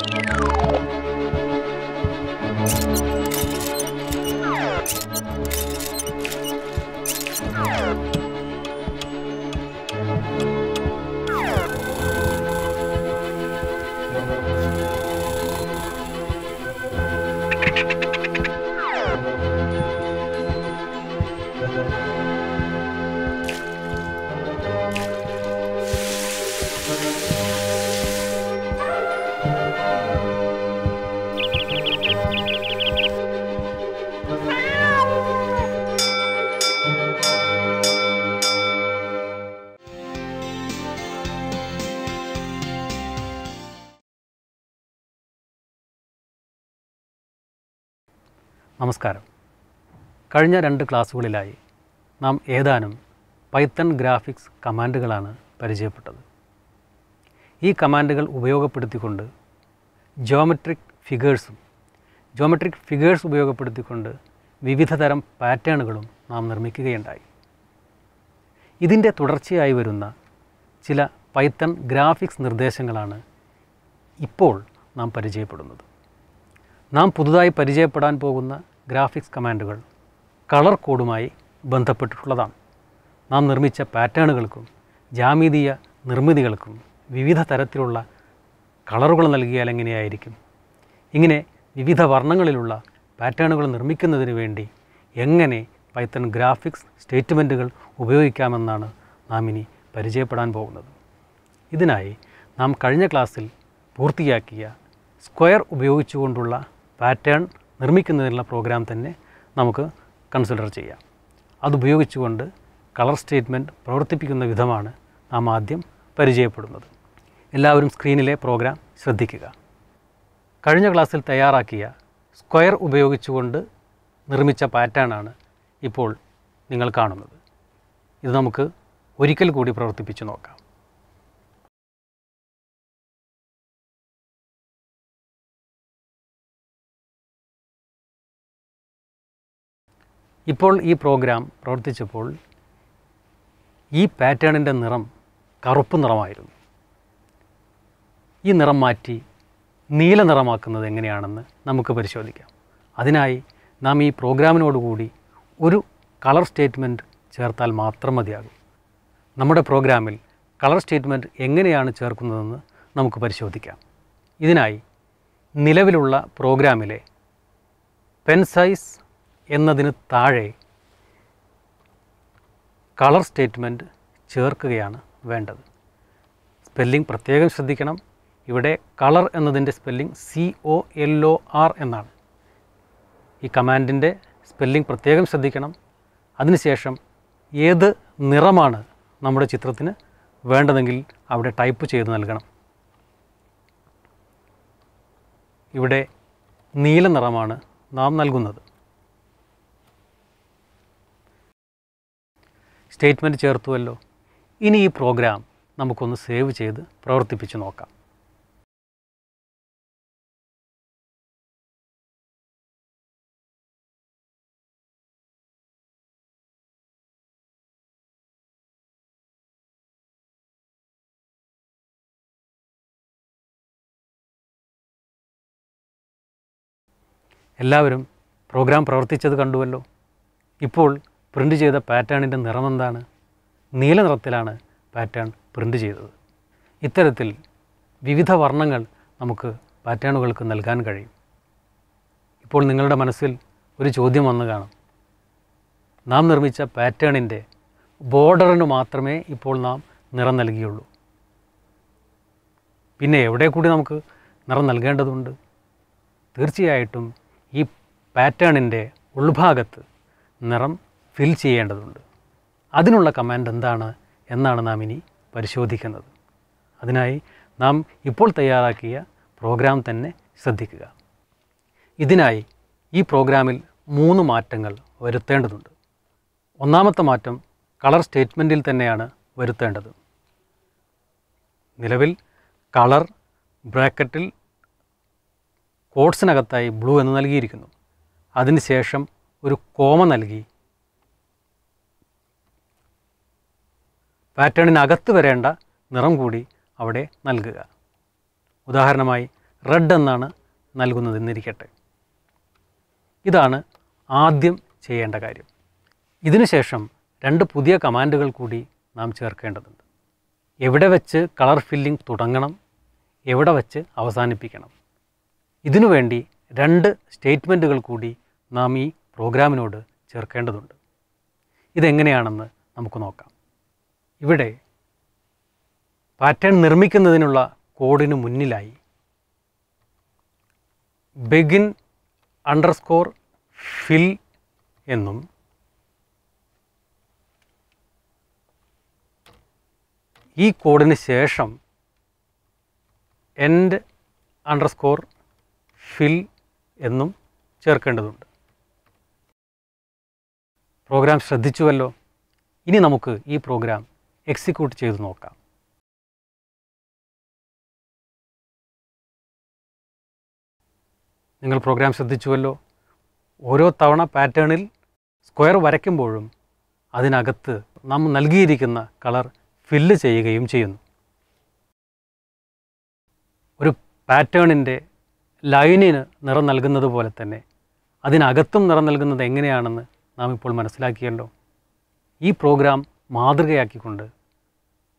Thank നമസ്കാരം കഴിഞ്ഞ രണ്ട് ക്ലാസ്സുകളിലായി നാം ഏതാനും പൈത്തൺ ഗ്രാഫിക്സ് കമാൻഡുകളാണ് പരിചയപ്പെട്ടത് ഈ കമാൻഡുകൾ ഉപയോഗപ്പെടുത്തിക്കൊണ്ട് ജോമെട്രിക് ഫിഗേഴ്സും ജോമെട്രിക് ഫിഗേഴ്സ് ഉപയോഗപ്പെടുത്തിക്കൊണ്ട് വിവിധതരം പാറ്റേണുകളും നാം നിർമ്മിക്കുകയുണ്ടായി ഇതിൻ്റെ തുടർച്ചയായി വരുന്ന ചില പൈത്തൺ ഗ്രാഫിക്സ് നിർദ്ദേശങ്ങളാണ് ഇപ്പോൾ നാം പരിചയപ്പെടുന്നത് നാം പുതുതായി പരിചയപ്പെടാൻ പോകുന്ന ഗ്രാഫിക്സ് കമാൻഡുകൾ കളർ കോഡുമായി ബന്ധപ്പെട്ടിട്ടുള്ളതാണ് നാം നിർമ്മിച്ച പാറ്റേണുകൾക്കും ജാമീതീയ നിർമ്മിതികൾക്കും വിവിധ തരത്തിലുള്ള കളറുകൾ നൽകിയാൽ എങ്ങനെയായിരിക്കും ഇങ്ങനെ വിവിധ വർണ്ണങ്ങളിലുള്ള പാറ്റേണുകൾ നിർമ്മിക്കുന്നതിന് വേണ്ടി എങ്ങനെ പൈത്തൺ ഗ്രാഫിക്സ് സ്റ്റേറ്റ്മെൻറ്റുകൾ ഉപയോഗിക്കാമെന്നാണ് നാം ഇനി പരിചയപ്പെടാൻ പോകുന്നത് ഇതിനായി നാം കഴിഞ്ഞ ക്ലാസ്സിൽ പൂർത്തിയാക്കിയ സ്ക്വയർ ഉപയോഗിച്ചുകൊണ്ടുള്ള പാറ്റേൺ നിർമ്മിക്കുന്നതിനുള്ള പ്രോഗ്രാം തന്നെ നമുക്ക് കൺസിഡർ ചെയ്യാം അതുപയോഗിച്ചുകൊണ്ട് കളർ സ്റ്റേറ്റ്മെൻറ്റ് പ്രവർത്തിപ്പിക്കുന്ന വിധമാണ് നാം ആദ്യം പരിചയപ്പെടുന്നത് എല്ലാവരും സ്ക്രീനിലെ പ്രോഗ്രാം ശ്രദ്ധിക്കുക കഴിഞ്ഞ ക്ലാസ്സിൽ തയ്യാറാക്കിയ സ്ക്വയർ ഉപയോഗിച്ചുകൊണ്ട് നിർമ്മിച്ച പാറ്റേണാണ് ഇപ്പോൾ നിങ്ങൾ കാണുന്നത് ഇത് നമുക്ക് ഒരിക്കൽ കൂടി പ്രവർത്തിപ്പിച്ച് നോക്കാം ഇപ്പോൾ ഈ പ്രോഗ്രാം പ്രവർത്തിച്ചപ്പോൾ ഈ പാറ്റേണിൻ്റെ നിറം കറുപ്പ് നിറമായിരുന്നു ഈ നിറം മാറ്റി നീല നിറമാക്കുന്നത് എങ്ങനെയാണെന്ന് നമുക്ക് പരിശോധിക്കാം അതിനായി നാം ഈ പ്രോഗ്രാമിനോടുകൂടി ഒരു കളർ സ്റ്റേറ്റ്മെൻറ്റ് ചേർത്താൽ മാത്രം മതിയാകും നമ്മുടെ പ്രോഗ്രാമിൽ കളർ സ്റ്റേറ്റ്മെൻറ്റ് എങ്ങനെയാണ് ചേർക്കുന്നതെന്ന് നമുക്ക് പരിശോധിക്കാം ഇതിനായി നിലവിലുള്ള പ്രോഗ്രാമിലെ പെൻ സൈസ് എന്നതിന് താഴെ കളർ സ്റ്റേറ്റ്മെൻറ്റ് ചേർക്കുകയാണ് വേണ്ടത് സ്പെല്ലിംഗ് പ്രത്യേകം ശ്രദ്ധിക്കണം ഇവിടെ കളർ എന്നതിൻ്റെ spelling C O L O R എന്നാണ് ഈ കമാൻഡിൻ്റെ സ്പെല്ലിംഗ് പ്രത്യേകം ശ്രദ്ധിക്കണം അതിനുശേഷം ഏത് നിറമാണ് നമ്മുടെ ചിത്രത്തിന് വേണ്ടതെങ്കിൽ അവിടെ ടൈപ്പ് ചെയ്ത് നൽകണം ഇവിടെ നീല നിറമാണ് നാം നൽകുന്നത് സ്റ്റേറ്റ്മെൻറ്റ് ചേർത്തുവല്ലോ ഇനി ഈ പ്രോഗ്രാം നമുക്കൊന്ന് സേവ് ചെയ്ത് പ്രവർത്തിപ്പിച്ച് നോക്കാം എല്ലാവരും പ്രോഗ്രാം പ്രവർത്തിച്ചത് കണ്ടുവല്ലോ ഇപ്പോൾ പ്രിൻ്റ് ചെയ്ത പാറ്റേണിൻ്റെ നിറമെന്താണ് നീല നിറത്തിലാണ് പാറ്റേൺ പ്രിൻ്റ് ചെയ്തത് ഇത്തരത്തിൽ വിവിധ വർണ്ണങ്ങൾ നമുക്ക് പാറ്റേണുകൾക്ക് നൽകാൻ കഴിയും ഇപ്പോൾ നിങ്ങളുടെ മനസ്സിൽ ഒരു ചോദ്യം വന്നു കാണും നാം നിർമ്മിച്ച പാറ്റേണിൻ്റെ ബോർഡറിന് മാത്രമേ ഇപ്പോൾ നാം നിറം നൽകിയുള്ളൂ പിന്നെ എവിടെ കൂടി നമുക്ക് നിറം നൽകേണ്ടതുണ്ട് തീർച്ചയായിട്ടും ഈ പാറ്റേണിൻ്റെ ഉൾഭാഗത്ത് നിറം ഫിൽ ചെയ്യേണ്ടതുണ്ട് അതിനുള്ള കമാൻഡ് എന്താണ് എന്നാണ് നാം ഇനി പരിശോധിക്കുന്നത് അതിനായി നാം ഇപ്പോൾ തയ്യാറാക്കിയ പ്രോഗ്രാം തന്നെ ശ്രദ്ധിക്കുക ഇതിനായി ഈ പ്രോഗ്രാമിൽ മൂന്ന് മാറ്റങ്ങൾ വരുത്തേണ്ടതുണ്ട് ഒന്നാമത്തെ മാറ്റം കളർ സ്റ്റേറ്റ്മെൻറ്റിൽ തന്നെയാണ് വരുത്തേണ്ടത് നിലവിൽ കളർ ബ്രാക്കറ്റിൽ കോഡ്സിനകത്തായി ബ്ലൂ എന്ന് നൽകിയിരിക്കുന്നു അതിനുശേഷം ഒരു കോമ നൽകി പാറ്റേണിനകത്ത് വരേണ്ട നിറം കൂടി അവിടെ നൽകുക ഉദാഹരണമായി റെഡ് എന്നാണ് നൽകുന്നതെന്നിരിക്കട്ടെ ഇതാണ് ആദ്യം ചെയ്യേണ്ട കാര്യം ഇതിനുശേഷം രണ്ട് പുതിയ കമാൻഡുകൾ കൂടി നാം ചേർക്കേണ്ടതുണ്ട് എവിടെ വെച്ച് കളർ ഫില്ലിംഗ് തുടങ്ങണം എവിടെ വെച്ച് അവസാനിപ്പിക്കണം ഇതിനുവേണ്ടി രണ്ട് സ്റ്റേറ്റ്മെൻറ്റുകൾ കൂടി നാം ഈ പ്രോഗ്രാമിനോട് ചേർക്കേണ്ടതുണ്ട് ഇതെങ്ങനെയാണെന്ന് നമുക്ക് നോക്കാം ഇവിടെ പാറ്റേൺ നിർമ്മിക്കുന്നതിനുള്ള കോഡിന് മുന്നിലായി ബെഗിൻ അണ്ടർസ്കോർ ഫിൽ എന്നും ഈ കോഡിന് ശേഷം എൻഡ് അണ്ടർസ്കോർ ഫിൽ എന്നും ചേർക്കേണ്ടതുണ്ട് പ്രോഗ്രാം ശ്രദ്ധിച്ചുവല്ലോ ഇനി നമുക്ക് ഈ പ്രോഗ്രാം എക്സിക്യൂട്ട് ചെയ്ത് നോക്കാം നിങ്ങൾ പ്രോഗ്രാം ശ്രദ്ധിച്ചുവല്ലോ ഓരോ തവണ പാറ്റേണിൽ സ്ക്വയർ വരയ്ക്കുമ്പോഴും അതിനകത്ത് നാം നൽകിയിരിക്കുന്ന കളർ ഫില്ല് ചെയ്യുകയും ചെയ്യുന്നു ഒരു പാറ്റേണിൻ്റെ ലൈനിന് നിറം നൽകുന്നത് പോലെ തന്നെ അതിനകത്തും നിറം നൽകുന്നത് എങ്ങനെയാണെന്ന് നാം ഇപ്പോൾ മനസ്സിലാക്കിയല്ലോ ഈ പ്രോഗ്രാം മാതൃകയാക്കിക്കൊണ്ട്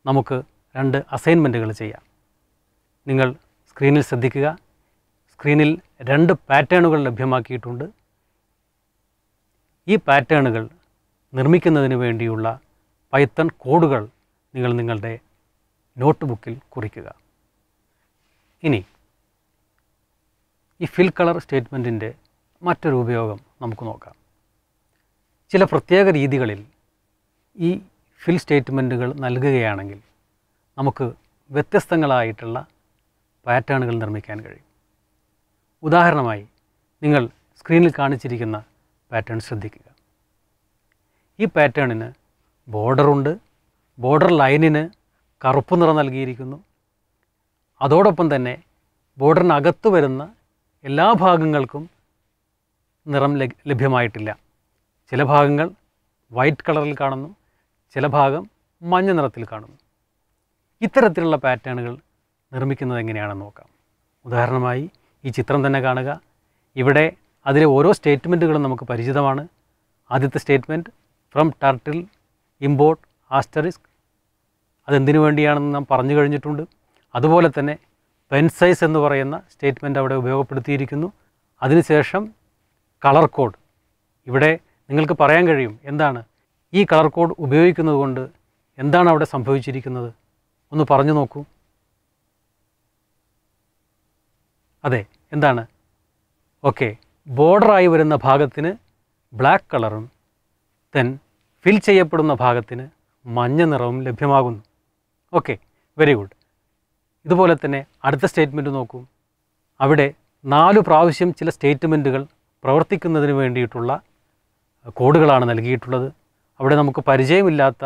നമുക്ക് രണ്ട് അസൈൻമെൻറ്റുകൾ ചെയ്യാം നിങ്ങൾ സ്ക്രീനിൽ ശ്രദ്ധിക്കുക സ്ക്രീനിൽ രണ്ട് പാറ്റേണുകൾ ലഭ്യമാക്കിയിട്ടുണ്ട് ഈ പാറ്റേണുകൾ നിർമ്മിക്കുന്നതിന് വേണ്ടിയുള്ള പൈത്തൺ കോഡുകൾ നിങ്ങൾ നിങ്ങളുടെ നോട്ട് ബുക്കിൽ കുറിക്കുക ഇനി ഈ ഫിൽ കളർ സ്റ്റേറ്റ്മെൻറ്റിൻ്റെ മറ്റൊരു ഉപയോഗം നമുക്ക് നോക്കാം ചില പ്രത്യേക രീതികളിൽ ഈ ഫിൽ സ്റ്റേറ്റ്മെൻറ്റുകൾ നൽകുകയാണെങ്കിൽ നമുക്ക് വ്യത്യസ്തങ്ങളായിട്ടുള്ള പാറ്റേണുകൾ നിർമ്മിക്കാൻ കഴിയും ഉദാഹരണമായി നിങ്ങൾ സ്ക്രീനിൽ കാണിച്ചിരിക്കുന്ന പാറ്റേൺ ശ്രദ്ധിക്കുക ഈ പാറ്റേണിന് ബോർഡറുണ്ട് ബോർഡർ ലൈനിന് കറുപ്പ് നിറം നൽകിയിരിക്കുന്നു അതോടൊപ്പം തന്നെ ബോർഡറിനകത്ത് വരുന്ന എല്ലാ ഭാഗങ്ങൾക്കും നിറം ലഭ്യമായിട്ടില്ല ചില ഭാഗങ്ങൾ വൈറ്റ് കളറിൽ കാണുന്നു ചില ഭാഗം മഞ്ഞ നിറത്തിൽ കാണുന്നു ഇത്തരത്തിലുള്ള പാറ്റേണുകൾ നിർമ്മിക്കുന്നത് എങ്ങനെയാണെന്ന് നോക്കാം ഉദാഹരണമായി ഈ ചിത്രം തന്നെ കാണുക ഇവിടെ അതിലെ ഓരോ സ്റ്റേറ്റ്മെൻറ്റുകളും നമുക്ക് പരിചിതമാണ് ആദ്യത്തെ statement from turtle import asterisk അതെന്തിനു വേണ്ടിയാണെന്ന് നാം പറഞ്ഞു കഴിഞ്ഞിട്ടുണ്ട് അതുപോലെ തന്നെ പെൻസൈസ് എന്ന് പറയുന്ന സ്റ്റേറ്റ്മെൻറ്റ് അവിടെ ഉപയോഗപ്പെടുത്തിയിരിക്കുന്നു അതിനുശേഷം കളർ കോഡ് ഇവിടെ നിങ്ങൾക്ക് പറയാൻ കഴിയും എന്താണ് ഈ കളർ കോഡ് ഉപയോഗിക്കുന്നത് കൊണ്ട് എന്താണ് അവിടെ സംഭവിച്ചിരിക്കുന്നത് ഒന്ന് പറഞ്ഞു നോക്കൂ അതെ എന്താണ് ഓക്കെ ബോർഡറായി വരുന്ന ഭാഗത്തിന് ബ്ലാക്ക് കളറും തെൻ ഫിൽ ചെയ്യപ്പെടുന്ന ഭാഗത്തിന് മഞ്ഞ നിറവും ലഭ്യമാകുന്നു ഓക്കെ വെരി ഗുഡ് ഇതുപോലെ തന്നെ അടുത്ത സ്റ്റേറ്റ്മെൻറ്റ് നോക്കൂ അവിടെ നാലു പ്രാവശ്യം ചില സ്റ്റേറ്റ്മെൻറ്റുകൾ പ്രവർത്തിക്കുന്നതിന് വേണ്ടിയിട്ടുള്ള കോഡുകളാണ് നൽകിയിട്ടുള്ളത് അവിടെ നമുക്ക് പരിചയമില്ലാത്ത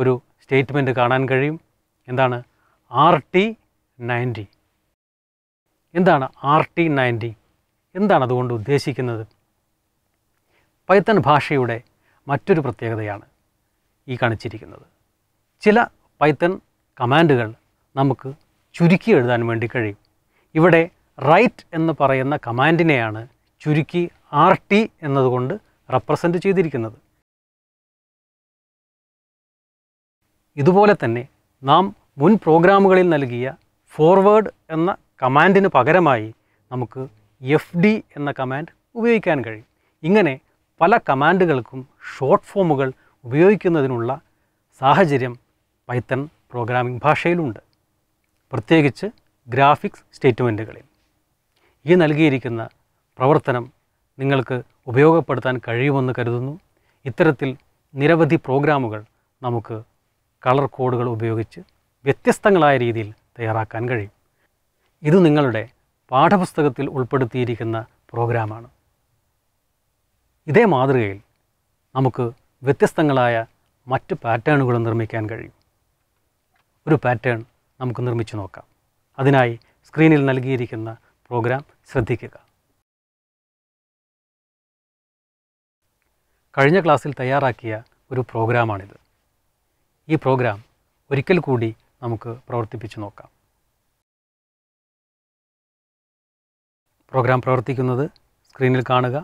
ഒരു സ്റ്റേറ്റ്മെൻറ്റ് കാണാൻ കഴിയും എന്താണ് ആർ ടി നയൻറ്റി എന്താണ് ആർ ടി നയൻറ്റി എന്താണ് അതുകൊണ്ട് ഉദ്ദേശിക്കുന്നത് പൈത്തൺ ഭാഷയുടെ മറ്റൊരു പ്രത്യേകതയാണ് ഈ കാണിച്ചിരിക്കുന്നത് ചില പൈത്തൺ കമാൻഡുകൾ നമുക്ക് ചുരുക്കി എഴുതാൻ വേണ്ടി കഴിയും ഇവിടെ റൈറ്റ് എന്ന് പറയുന്ന കമാൻഡിനെയാണ് ചുരുക്കി ആർ ടി എന്നതുകൊണ്ട് റെപ്രസെൻ്റ് ചെയ്തിരിക്കുന്നത് ഇതുപോലെ തന്നെ നാം മുൻ പ്രോഗ്രാമുകളിൽ നൽകിയ ഫോർവേഡ് എന്ന കമാൻഡിന് പകരമായി നമുക്ക് എഫ് ഡി എന്ന കമാൻഡ് ഉപയോഗിക്കാൻ കഴിയും ഇങ്ങനെ പല കമാൻഡുകൾക്കും ഷോർട്ട് ഫോമുകൾ ഉപയോഗിക്കുന്നതിനുള്ള സാഹചര്യം പൈത്തൺ പ്രോഗ്രാമിംഗ് ഭാഷയിലുണ്ട് പ്രത്യേകിച്ച് ഗ്രാഫിക്സ് സ്റ്റേറ്റ്മെൻറ്റുകളിൽ ഈ നൽകിയിരിക്കുന്ന പ്രവർത്തനം നിങ്ങൾക്ക് ഉപയോഗപ്പെടുത്താൻ കഴിയുമെന്ന് കരുതുന്നു ഇത്തരത്തിൽ നിരവധി പ്രോഗ്രാമുകൾ നമുക്ക് കളർ കോഡുകൾ ഉപയോഗിച്ച് വ്യത്യസ്തങ്ങളായ രീതിയിൽ തയ്യാറാക്കാൻ കഴിയും ഇത് നിങ്ങളുടെ പാഠപുസ്തകത്തിൽ ഉൾപ്പെടുത്തിയിരിക്കുന്ന പ്രോഗ്രാമാണ് ഇതേ മാതൃകയിൽ നമുക്ക് വ്യത്യസ്തങ്ങളായ മറ്റ് പാറ്റേണുകൾ നിർമ്മിക്കാൻ കഴിയും ഒരു പാറ്റേൺ നമുക്ക് നിർമ്മിച്ചു നോക്കാം അതിനായി സ്ക്രീനിൽ നൽകിയിരിക്കുന്ന പ്രോഗ്രാം ശ്രദ്ധിക്കുക കഴിഞ്ഞ ക്ലാസ്സിൽ തയ്യാറാക്കിയ ഒരു പ്രോഗ്രാമാണിത് ഈ പ്രോഗ്രാം ഒരിക്കൽ കൂടി നമുക്ക് പ്രവർത്തിപ്പിച്ചു നോക്കാം പ്രോഗ്രാം പ്രവർത്തിക്കുന്നത് സ്ക്രീനിൽ കാണുക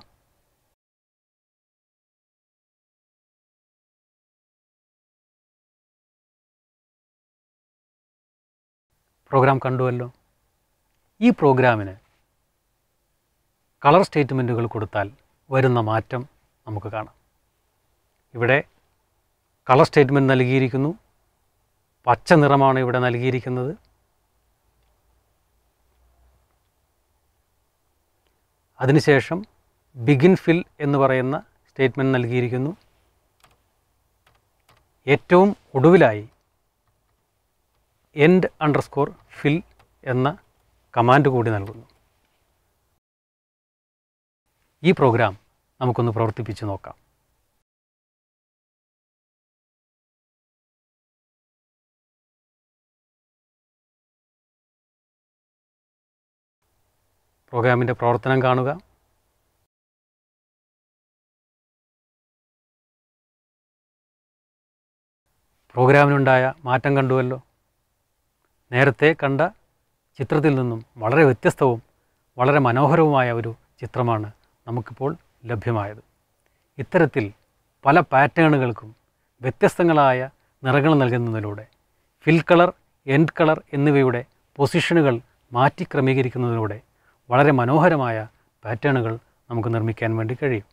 പ്രോഗ്രാം കണ്ടുവല്ലോ ഈ പ്രോഗ്രാമിന് കളർ സ്റ്റേറ്റ്മെൻറ്റുകൾ കൊടുത്താൽ വരുന്ന മാറ്റം നമുക്ക് കാണാം ഇവിടെ കളർ സ്റ്റേറ്റ്മെൻറ്റ് നൽകിയിരിക്കുന്നു പച്ച നിറമാണ് ഇവിടെ നൽകിയിരിക്കുന്നത് അതിനുശേഷം ബിഗിൻ ഫിൽ എന്ന് പറയുന്ന സ്റ്റേറ്റ്മെൻറ്റ് നൽകിയിരിക്കുന്നു ഏറ്റവും ഒടുവിലായി എൻഡ് അണ്ടർസ്കോർ ഫിൽ എന്ന കമാൻഡ് കൂടി നൽകുന്നു ഈ പ്രോഗ്രാം നമുക്കൊന്ന് പ്രവർത്തിപ്പിച്ച് നോക്കാം പ്രോഗ്രാമിൻ്റെ പ്രവർത്തനം കാണുക പ്രോഗ്രാമിനുണ്ടായ മാറ്റം കണ്ടുവല്ലോ നേരത്തെ കണ്ട ചിത്രത്തിൽ നിന്നും വളരെ വ്യത്യസ്തവും വളരെ മനോഹരവുമായ ഒരു ചിത്രമാണ് നമുക്കിപ്പോൾ ലഭ്യമായത് ഇത്തരത്തിൽ പല പാറ്റേണുകൾക്കും വ്യത്യസ്തങ്ങളായ നിറങ്ങൾ നൽകുന്നതിലൂടെ ഫിൽ കളർ എൻഡ് കളർ എന്നിവയുടെ പൊസിഷനുകൾ മാറ്റി ക്രമീകരിക്കുന്നതിലൂടെ വളരെ മനോഹരമായ പാറ്റേണുകൾ നമുക്ക് നിർമ്മിക്കാൻ വേണ്ടി കഴിയും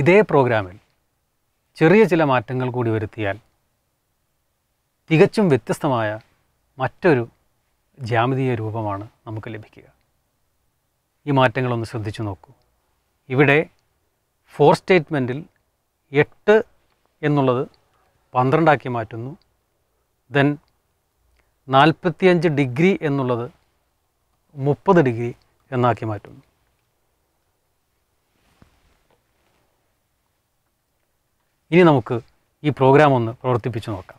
ഇതേ പ്രോഗ്രാമിൽ ചെറിയ ചില മാറ്റങ്ങൾ കൂടി വരുത്തിയാൽ തികച്ചും വ്യത്യസ്തമായ മറ്റൊരു ജ്യാമിതീയ രൂപമാണ് നമുക്ക് ലഭിക്കുക ഈ മാറ്റങ്ങളൊന്ന് ശ്രദ്ധിച്ചു നോക്കൂ ഇവിടെ ഫോർ സ്റ്റേറ്റ്മെൻറ്റിൽ എട്ട് എന്നുള്ളത് പന്ത്രണ്ടാക്കി മാറ്റുന്നു ദെൻ നാൽപ്പത്തിയഞ്ച് ഡിഗ്രി എന്നുള്ളത് മുപ്പത് ഡിഗ്രി എന്നാക്കി മാറ്റുന്നു ഇനി നമുക്ക് ഈ പ്രോഗ്രാം ഒന്ന് പ്രവർത്തിപ്പിച്ച് നോക്കാം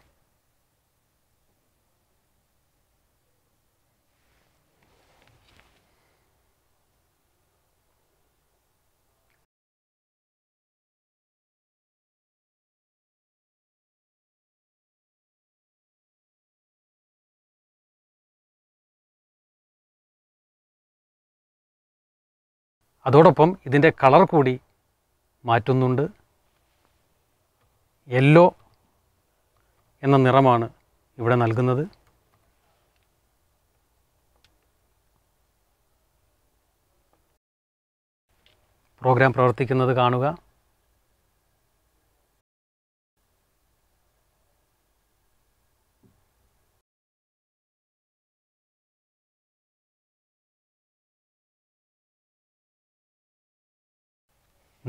അതോടൊപ്പം ഇതിൻ്റെ കളർ കൂടി മാറ്റുന്നുണ്ട് യെല്ലോ എന്ന നിറമാണ് ഇവിടെ നൽകുന്നത് പ്രോഗ്രാം പ്രവർത്തിക്കുന്നത് കാണുക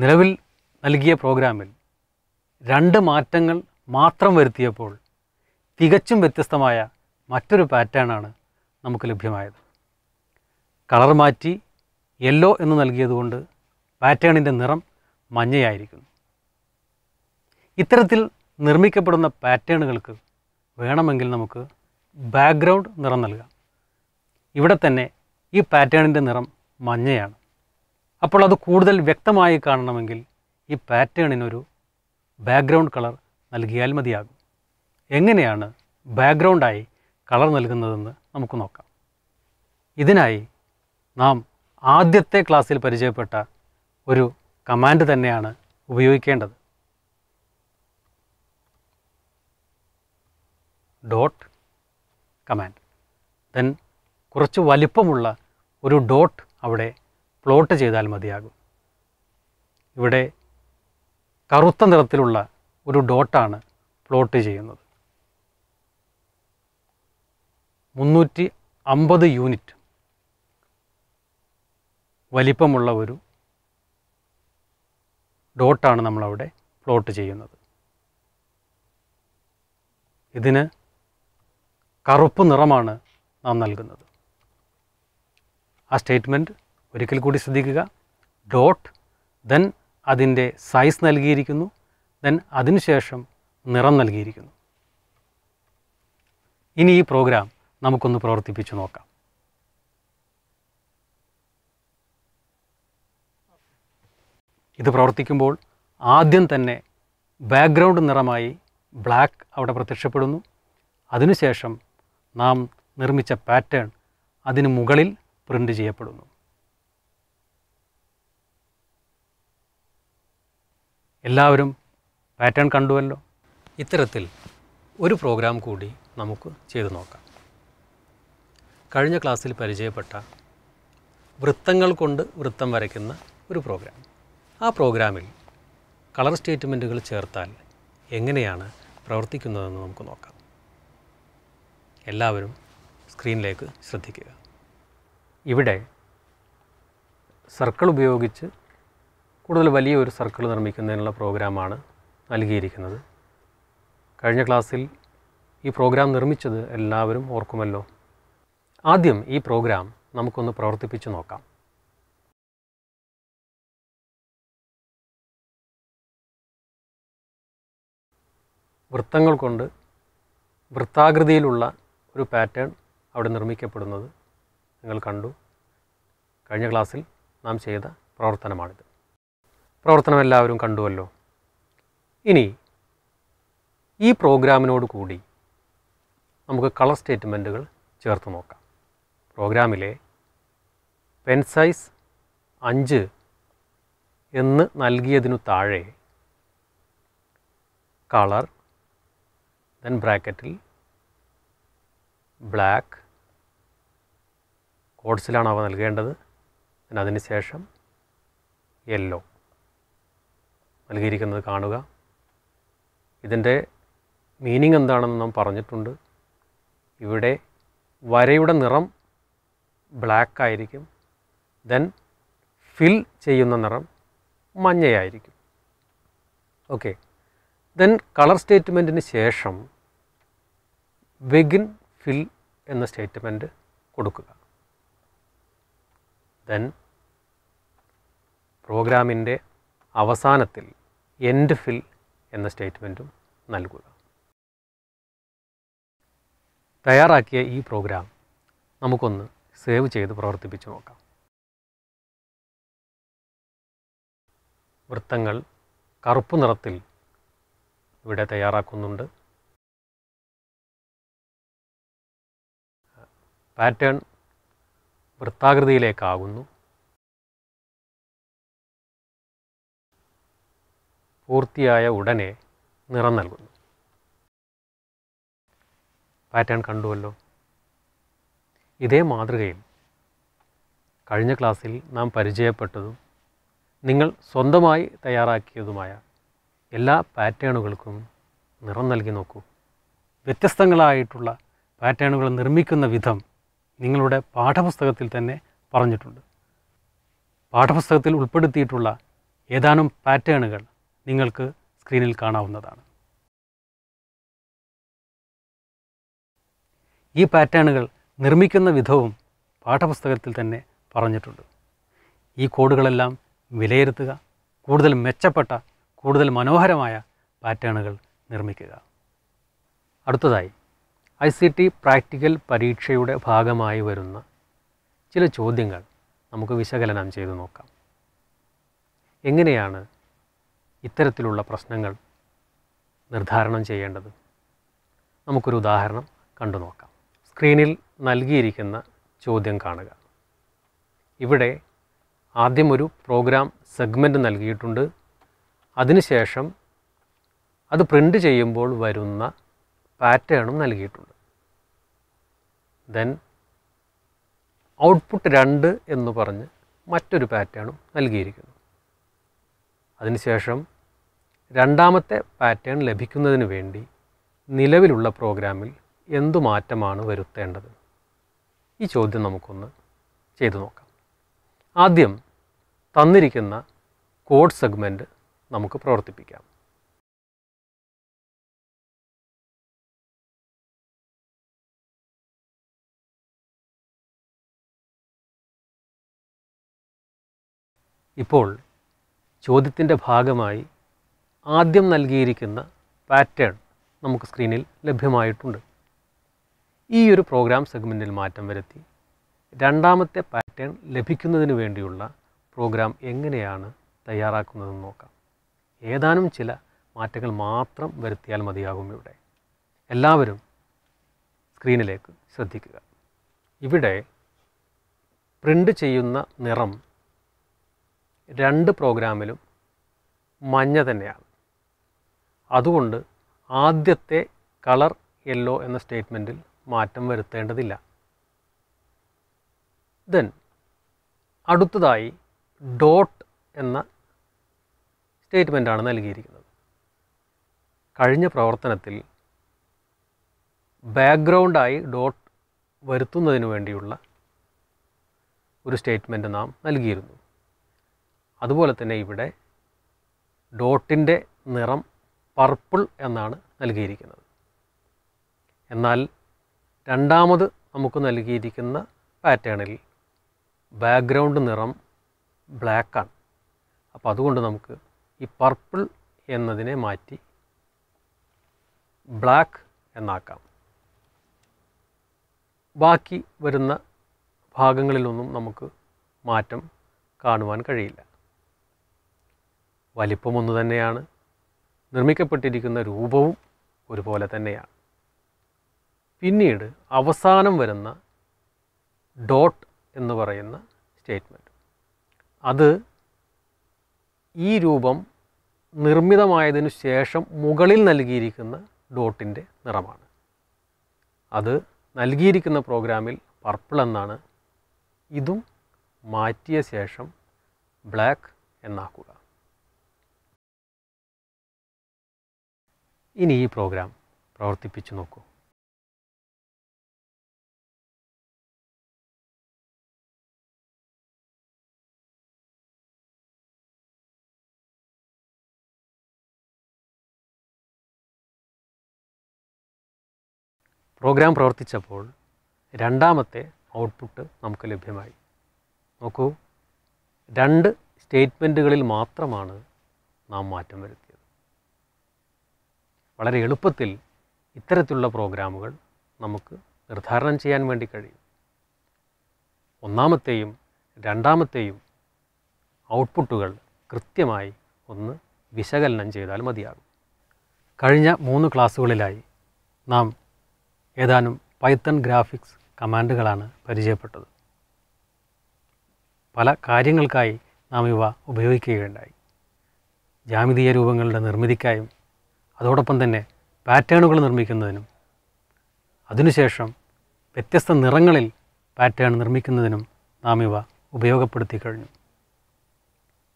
നിലവിൽ നൽകിയ പ്രോഗ്രാമിൽ രണ്ട് മാറ്റങ്ങൾ മാത്രം വരുത്തിയപ്പോൾ തികച്ചും വ്യത്യസ്തമായ മറ്റൊരു പാറ്റേണാണ് നമുക്ക് ലഭ്യമായത് കളർ മാറ്റി യെല്ലോ എന്ന് നൽകിയതുകൊണ്ട് പാറ്റേണിൻ്റെ നിറം മഞ്ഞയായിരിക്കുന്നു ഇത്തരത്തിൽ നിർമ്മിക്കപ്പെടുന്ന പാറ്റേണുകൾക്ക് വേണമെങ്കിൽ നമുക്ക് ബാക്ക്ഗ്രൗണ്ട് നിറം നൽകാം ഇവിടെ തന്നെ ഈ പാറ്റേണിൻ്റെ നിറം മഞ്ഞയാണ് അപ്പോൾ അത് കൂടുതൽ വ്യക്തമായി കാണണമെങ്കിൽ ഈ പാറ്റേണിനൊരു ബാക്ക്ഗ്രൗണ്ട് കളർ നൽകിയാൽ മതിയാകും എങ്ങനെയാണ് ബാക്ക്ഗ്രൗണ്ടായി കളർ നൽകുന്നതെന്ന് നമുക്ക് നോക്കാം ഇതിനായി നാം ആദ്യത്തെ ക്ലാസ്സിൽ പരിചയപ്പെട്ട ഒരു കമാൻഡ് തന്നെയാണ് ഉപയോഗിക്കേണ്ടത് ഡോട്ട് കമാൻഡ് ദെൻ കുറച്ച് വലിപ്പമുള്ള ഒരു ഡോട്ട് അവിടെ പ്ലോട്ട് ചെയ്താൽ മതിയാകും ഇവിടെ കറുത്ത നിറത്തിലുള്ള ഒരു ഡോട്ടാണ് പ്ലോട്ട് ചെയ്യുന്നത് മുന്നൂറ്റി അമ്പത് യൂണിറ്റ് വലിപ്പമുള്ള ഒരു ഡോട്ടാണ് നമ്മളവിടെ പ്ലോട്ട് ചെയ്യുന്നത് ഇതിന് കറുപ്പ് നിറമാണ് നാം നൽകുന്നത് ആ സ്റ്റേറ്റ്മെൻറ്റ് ഒരിക്കൽ കൂടി ശ്രദ്ധിക്കുക ഡോട്ട് ദെൻ അതിൻ്റെ സൈസ് നൽകിയിരിക്കുന്നു ദെൻ അതിനുശേഷം നിറം നൽകിയിരിക്കുന്നു ഇനി ഈ പ്രോഗ്രാം നമുക്കൊന്ന് പ്രവർത്തിപ്പിച്ചു നോക്കാം ഇത് പ്രവർത്തിക്കുമ്പോൾ ആദ്യം തന്നെ ബാക്ക്ഗ്രൗണ്ട് നിറമായി ബ്ലാക്ക് അവിടെ പ്രത്യക്ഷപ്പെടുന്നു അതിനുശേഷം നാം നിർമ്മിച്ച പാറ്റേൺ അതിന് മുകളിൽ പ്രിൻ്റ് ചെയ്യപ്പെടുന്നു എല്ലാവരും പാറ്റേൺ കണ്ടുവല്ലോ ഇത്തരത്തിൽ ഒരു പ്രോഗ്രാം കൂടി നമുക്ക് ചെയ്തു നോക്കാം കഴിഞ്ഞ ക്ലാസ്സിൽ പരിചയപ്പെട്ട വൃത്തങ്ങൾ കൊണ്ട് വൃത്തം വരയ്ക്കുന്ന ഒരു പ്രോഗ്രാം ആ പ്രോഗ്രാമിൽ കളർ സ്റ്റേറ്റ്മെൻറ്റുകൾ ചേർത്താൽ എങ്ങനെയാണ് പ്രവർത്തിക്കുന്നതെന്ന് നമുക്ക് നോക്കാം എല്ലാവരും സ്ക്രീനിലേക്ക് ശ്രദ്ധിക്കുക ഇവിടെ സർക്കിൾ ഉപയോഗിച്ച് കൂടുതൽ വലിയ ഒരു സർക്കിൾ നിർമ്മിക്കുന്നതിനുള്ള പ്രോഗ്രാമാണ് നൽകിയിരിക്കുന്നത് കഴിഞ്ഞ ക്ലാസ്സിൽ ഈ പ്രോഗ്രാം നിർമ്മിച്ചത് എല്ലാവരും ഓർക്കുമല്ലോ ആദ്യം ഈ പ്രോഗ്രാം നമുക്കൊന്ന് പ്രവർത്തിപ്പിച്ച് നോക്കാം വൃത്തങ്ങൾ കൊണ്ട് വൃത്താകൃതിയിലുള്ള ഒരു പാറ്റേൺ അവിടെ നിർമ്മിക്കപ്പെടുന്നത് നിങ്ങൾ കണ്ടു കഴിഞ്ഞ ക്ലാസ്സിൽ നാം ചെയ്ത പ്രവർത്തനമാണിത് പ്രവർത്തനം എല്ലാവരും കണ്ടുവല്ലോ ഇനി ഈ പ്രോഗ്രാമിനോട് കൂടി നമുക്ക് കളർ സ്റ്റേറ്റ്മെൻറ്റുകൾ ചേർത്ത് നോക്കാം പ്രോഗ്രാമിലെ പെൻ സൈസ് അഞ്ച് എന്ന് നൽകിയതിനു താഴെ കളർ ദെൻ ബ്രാക്കറ്റിൽ ബ്ലാക്ക് കോഡ്സിലാണ് അവ നൽകേണ്ടത് അതിന് ശേഷം യെല്ലോ നൽകിയിരിക്കുന്നത് കാണുക ഇതിൻ്റെ മീനിങ് എന്താണെന്ന് നാം പറഞ്ഞിട്ടുണ്ട് ഇവിടെ വരയുടെ നിറം ബ്ലാക്ക് ആയിരിക്കും ദെൻ ഫിൽ ചെയ്യുന്ന നിറം മഞ്ഞയായിരിക്കും ഓക്കെ ദെൻ കളർ സ്റ്റേറ്റ്മെൻറ്റിന് ശേഷം വെഗിൻ ഫിൽ എന്ന സ്റ്റേറ്റ്മെൻറ്റ് കൊടുക്കുക ദെൻ പ്രോഗ്രാമിൻ്റെ അവസാനത്തിൽ എൻഡ് ഫിൽ എന്ന സ്റ്റേറ്റ്മെൻറ്റും നൽകുക തയ്യാറാക്കിയ ഈ പ്രോഗ്രാം നമുക്കൊന്ന് സേവ് ചെയ്ത് പ്രവർത്തിപ്പിച്ച് നോക്കാം വൃത്തങ്ങൾ കറുപ്പ് നിറത്തിൽ ഇവിടെ തയ്യാറാക്കുന്നുണ്ട് പാറ്റേൺ വൃത്താകൃതിയിലേക്കാകുന്നു പൂർത്തിയായ ഉടനെ നിറം നൽകുന്നു പാറ്റേൺ കണ്ടുവല്ലോ ഇതേ മാതൃകയിൽ കഴിഞ്ഞ ക്ലാസ്സിൽ നാം പരിചയപ്പെട്ടതും നിങ്ങൾ സ്വന്തമായി തയ്യാറാക്കിയതുമായ എല്ലാ പാറ്റേണുകൾക്കും നിറം നൽകി നോക്കൂ വ്യത്യസ്തങ്ങളായിട്ടുള്ള പാറ്റേണുകൾ നിർമ്മിക്കുന്ന വിധം നിങ്ങളുടെ പാഠപുസ്തകത്തിൽ തന്നെ പറഞ്ഞിട്ടുണ്ട് പാഠപുസ്തകത്തിൽ ഉൾപ്പെടുത്തിയിട്ടുള്ള ഏതാനും പാറ്റേണുകൾ നിങ്ങൾക്ക് സ്ക്രീനിൽ കാണാവുന്നതാണ് ഈ പാറ്റേണുകൾ നിർമ്മിക്കുന്ന വിധവും പാഠപുസ്തകത്തിൽ തന്നെ പറഞ്ഞിട്ടുണ്ട് ഈ കോഡുകളെല്ലാം വിലയിരുത്തുക കൂടുതൽ മെച്ചപ്പെട്ട കൂടുതൽ മനോഹരമായ പാറ്റേണുകൾ നിർമ്മിക്കുക അടുത്തതായി ഐ സി ടി പ്രാക്ടിക്കൽ പരീക്ഷയുടെ ഭാഗമായി വരുന്ന ചില ചോദ്യങ്ങൾ നമുക്ക് വിശകലനം ചെയ്തു നോക്കാം എങ്ങനെയാണ് ഇത്തരത്തിലുള്ള പ്രശ്നങ്ങൾ നിർദ്ധാരണം ചെയ്യേണ്ടത് നമുക്കൊരു ഉദാഹരണം കണ്ടു നോക്കാം സ്ക്രീനിൽ നൽകിയിരിക്കുന്ന ചോദ്യം കാണുക ഇവിടെ ആദ്യം ഒരു പ്രോഗ്രാം സെഗ്മെൻ്റ് നൽകിയിട്ടുണ്ട് അതിനുശേഷം അത് പ്രിൻ്റ് ചെയ്യുമ്പോൾ വരുന്ന പാറ്റേണും നൽകിയിട്ടുണ്ട് ദെൻ ഔട്ട്പുട്ട് രണ്ട് എന്ന് പറഞ്ഞ് മറ്റൊരു പാറ്റേണും നൽകിയിരിക്കുന്നു അതിനുശേഷം രണ്ടാമത്തെ പാറ്റേൺ ലഭിക്കുന്നതിന് വേണ്ടി നിലവിലുള്ള പ്രോഗ്രാമിൽ എന്തു മാറ്റമാണ് വരുത്തേണ്ടത് ഈ ചോദ്യം നമുക്കൊന്ന് ചെയ്തു നോക്കാം ആദ്യം തന്നിരിക്കുന്ന കോഡ് സെഗ്മെൻറ്റ് നമുക്ക് പ്രവർത്തിപ്പിക്കാം ഇപ്പോൾ ചോദ്യത്തിൻ്റെ ഭാഗമായി ആദ്യം നൽകിയിരിക്കുന്ന പാറ്റേൺ നമുക്ക് സ്ക്രീനിൽ ലഭ്യമായിട്ടുണ്ട് ഈ ഒരു പ്രോഗ്രാം സെഗ്മെൻറ്റിൽ മാറ്റം വരുത്തി രണ്ടാമത്തെ പാറ്റേൺ ലഭിക്കുന്നതിന് വേണ്ടിയുള്ള പ്രോഗ്രാം എങ്ങനെയാണ് തയ്യാറാക്കുന്നതെന്ന് നോക്കാം ഏതാനും ചില മാറ്റങ്ങൾ മാത്രം വരുത്തിയാൽ മതിയാകും ഇവിടെ എല്ലാവരും സ്ക്രീനിലേക്ക് ശ്രദ്ധിക്കുക ഇവിടെ പ്രിൻ്റ് ചെയ്യുന്ന നിറം രണ്ട് പ്രോഗ്രാമിലും മഞ്ഞ തന്നെയാണ് അതുകൊണ്ട് ആദ്യത്തെ കളർ യെല്ലോ എന്ന സ്റ്റേറ്റ്മെൻറ്റിൽ മാറ്റം വരുത്തേണ്ടതില്ല ദെൻ അടുത്തതായി ഡോട്ട് എന്ന സ്റ്റേറ്റ്മെൻറ്റാണ് നൽകിയിരിക്കുന്നത് കഴിഞ്ഞ പ്രവർത്തനത്തിൽ ബാക്ക്ഗ്രൗണ്ടായി ഡോട്ട് വരുത്തുന്നതിന് വേണ്ടിയുള്ള ഒരു സ്റ്റേറ്റ്മെൻറ്റ് നാം നൽകിയിരുന്നു അതുപോലെ തന്നെ ഇവിടെ ഡോട്ടിൻ്റെ നിറം പർപ്പിൾ എന്നാണ് നൽകിയിരിക്കുന്നത് എന്നാൽ രണ്ടാമത് നമുക്ക് നൽകിയിരിക്കുന്ന പാറ്റേണിൽ ബാക്ക്ഗ്രൗണ്ട് നിറം ബ്ലാക്കാണ് അപ്പോൾ അതുകൊണ്ട് നമുക്ക് ഈ പർപ്പിൾ എന്നതിനെ മാറ്റി ബ്ലാക്ക് എന്നാക്കാം ബാക്കി വരുന്ന ഭാഗങ്ങളിലൊന്നും നമുക്ക് മാറ്റം കാണുവാൻ കഴിയില്ല വലിപ്പം ഒന്നു തന്നെയാണ് നിർമ്മിക്കപ്പെട്ടിരിക്കുന്ന രൂപവും ഒരുപോലെ തന്നെയാണ് പിന്നീട് അവസാനം വരുന്ന ഡോട്ട് എന്ന് പറയുന്ന സ്റ്റേറ്റ്മെൻറ്റ് അത് ഈ രൂപം നിർമ്മിതമായതിനു ശേഷം മുകളിൽ നൽകിയിരിക്കുന്ന ഡോട്ടിൻ്റെ നിറമാണ് അത് നൽകിയിരിക്കുന്ന പ്രോഗ്രാമിൽ പർപ്പിൾ എന്നാണ് ഇതും മാറ്റിയ ശേഷം ബ്ലാക്ക് എന്നാക്കുക ഇനി ഈ പ്രോഗ്രാം പ്രവർത്തിപ്പിച്ചു നോക്കൂ പ്രോഗ്രാം പ്രവർത്തിച്ചപ്പോൾ രണ്ടാമത്തെ ഔട്ട്പുട്ട് നമുക്ക് ലഭ്യമായി നോക്കൂ രണ്ട് സ്റ്റേറ്റ്മെൻറ്റുകളിൽ മാത്രമാണ് നാം മാറ്റം വരുത്തി വളരെ എളുപ്പത്തിൽ ഇത്തരത്തിലുള്ള പ്രോഗ്രാമുകൾ നമുക്ക് നിർദ്ധാരണം ചെയ്യാൻ വേണ്ടി കഴിയും ഒന്നാമത്തെയും രണ്ടാമത്തെയും ഔട്ട്പുട്ടുകൾ കൃത്യമായി ഒന്ന് വിശകലനം ചെയ്താൽ മതിയാകും കഴിഞ്ഞ മൂന്ന് ക്ലാസ്സുകളിലായി നാം ഏതാനും പൈത്തൺ ഗ്രാഫിക്സ് കമാൻഡുകളാണ് പരിചയപ്പെട്ടത് പല കാര്യങ്ങൾക്കായി നാം ഇവ ഉപയോഗിക്കുകയുണ്ടായി ജാമിതീയ രൂപങ്ങളുടെ നിർമ്മിതിക്കായും അതോടൊപ്പം തന്നെ പാറ്റേണുകൾ നിർമ്മിക്കുന്നതിനും അതിനുശേഷം വ്യത്യസ്ത നിറങ്ങളിൽ പാറ്റേൺ നിർമ്മിക്കുന്നതിനും നാം ഇവ ഉപയോഗപ്പെടുത്തി കഴിഞ്ഞു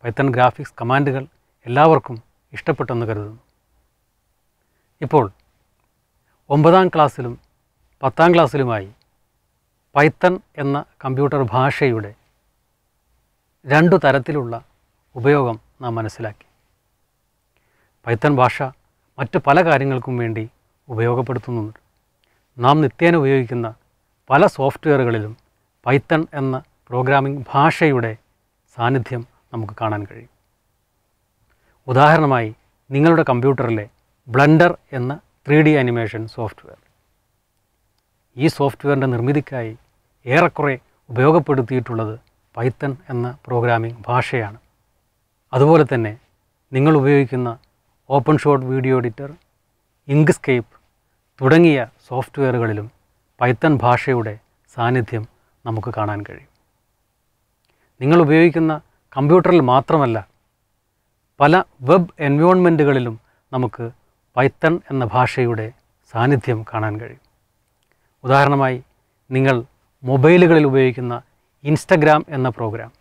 പൈത്തൺ ഗ്രാഫിക്സ് കമാൻഡുകൾ എല്ലാവർക്കും ഇഷ്ടപ്പെട്ടെന്ന് കരുതുന്നു ഇപ്പോൾ ഒമ്പതാം ക്ലാസ്സിലും പത്താം ക്ലാസ്സിലുമായി പൈത്തൺ എന്ന കമ്പ്യൂട്ടർ ഭാഷയുടെ രണ്ടു തരത്തിലുള്ള ഉപയോഗം നാം മനസ്സിലാക്കി പൈത്തൺ ഭാഷ മറ്റ് പല കാര്യങ്ങൾക്കും വേണ്ടി ഉപയോഗപ്പെടുത്തുന്നുണ്ട് നാം നിത്യേന ഉപയോഗിക്കുന്ന പല സോഫ്റ്റ്വെയറുകളിലും പൈത്തൺ എന്ന പ്രോഗ്രാമിംഗ് ഭാഷയുടെ സാന്നിധ്യം നമുക്ക് കാണാൻ കഴിയും ഉദാഹരണമായി നിങ്ങളുടെ കമ്പ്യൂട്ടറിലെ ബ്ലണ്ടർ എന്ന ത്രീ ഡി അനിമേഷൻ സോഫ്റ്റ്വെയർ ഈ സോഫ്റ്റ്വെയറിൻ്റെ നിർമ്മിതിക്കായി ഏറെക്കുറെ ഉപയോഗപ്പെടുത്തിയിട്ടുള്ളത് പൈത്തൺ എന്ന പ്രോഗ്രാമിംഗ് ഭാഷയാണ് അതുപോലെ തന്നെ നിങ്ങൾ ഉപയോഗിക്കുന്ന OpenShot video editor Inkscape തുടങ്ങിയ സോഫ്റ്റ്വെയറുകളിലും പൈത്തൺ ഭാഷയുടെ സാന്നിധ്യം നമുക്ക് കാണാൻ കഴിയും നിങ്ങൾ ഉപയോഗിക്കുന്ന കമ്പ്യൂട്ടറിൽ മാത്രമല്ല പല വെബ് എൻവോൺമെൻറ്റുകളിലും നമുക്ക് പൈത്തൺ എന്ന ഭാഷയുടെ സാന്നിധ്യം കാണാൻ കഴിയും ഉദാഹരണമായി നിങ്ങൾ മൊബൈലുകളിൽ ഉപയോഗിക്കുന്ന ഇൻസ്റ്റഗ്രാം എന്ന പ്രോഗ്രാം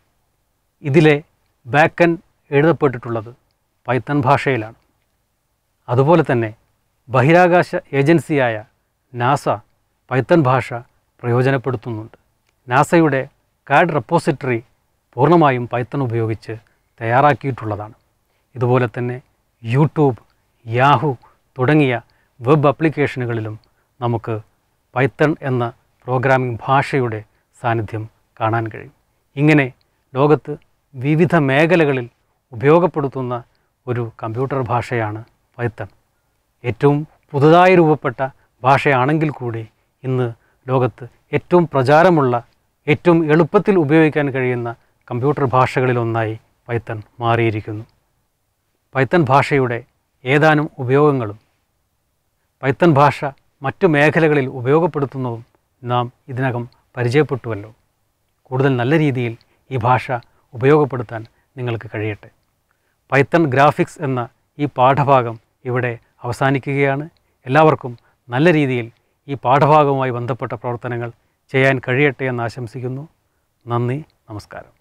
ഇതിലെ ബാക്കൻ എഴുതപ്പെട്ടിട്ടുള്ളത് പൈത്തൺ ഭാഷയിലാണ് അതുപോലെ തന്നെ ബഹിരാകാശ ഏജൻസിയായ നാസ പൈത്തൺ ഭാഷ പ്രയോജനപ്പെടുത്തുന്നുണ്ട് നാസയുടെ കാഡ് റെപ്പോസിറ്ററി പൂർണ്ണമായും പൈത്തൺ ഉപയോഗിച്ച് തയ്യാറാക്കിയിട്ടുള്ളതാണ് ഇതുപോലെ തന്നെ യൂട്യൂബ് യാഹു തുടങ്ങിയ വെബ് ആപ്ലിക്കേഷനുകളിലും നമുക്ക് പൈത്തൺ എന്ന പ്രോഗ്രാമിംഗ് ഭാഷയുടെ സാന്നിധ്യം കാണാൻ കഴിയും ഇങ്ങനെ ലോകത്ത് വിവിധ മേഖലകളിൽ ഉപയോഗപ്പെടുത്തുന്ന ഒരു കമ്പ്യൂട്ടർ ഭാഷയാണ് പൈത്തൺ ഏറ്റവും പുതുതായി രൂപപ്പെട്ട ഭാഷയാണെങ്കിൽ കൂടി ഇന്ന് ലോകത്ത് ഏറ്റവും പ്രചാരമുള്ള ഏറ്റവും എളുപ്പത്തിൽ ഉപയോഗിക്കാൻ കഴിയുന്ന കമ്പ്യൂട്ടർ ഭാഷകളിലൊന്നായി പൈത്തൺ മാറിയിരിക്കുന്നു പൈത്തൺ ഭാഷയുടെ ഏതാനും ഉപയോഗങ്ങളും പൈത്തൺ ഭാഷ മറ്റു മേഖലകളിൽ ഉപയോഗപ്പെടുത്തുന്നതും നാം ഇതിനകം പരിചയപ്പെട്ടുവല്ലോ കൂടുതൽ നല്ല രീതിയിൽ ഈ ഭാഷ ഉപയോഗപ്പെടുത്താൻ നിങ്ങൾക്ക് കഴിയട്ടെ പൈത്തൺ ഗ്രാഫിക്സ് എന്ന ഈ പാഠഭാഗം ഇവിടെ അവസാനിക്കുകയാണ് എല്ലാവർക്കും നല്ല രീതിയിൽ ഈ പാഠഭാഗവുമായി ബന്ധപ്പെട്ട പ്രവർത്തനങ്ങൾ ചെയ്യാൻ കഴിയട്ടെ എന്ന് ആശംസിക്കുന്നു നന്ദി നമസ്കാരം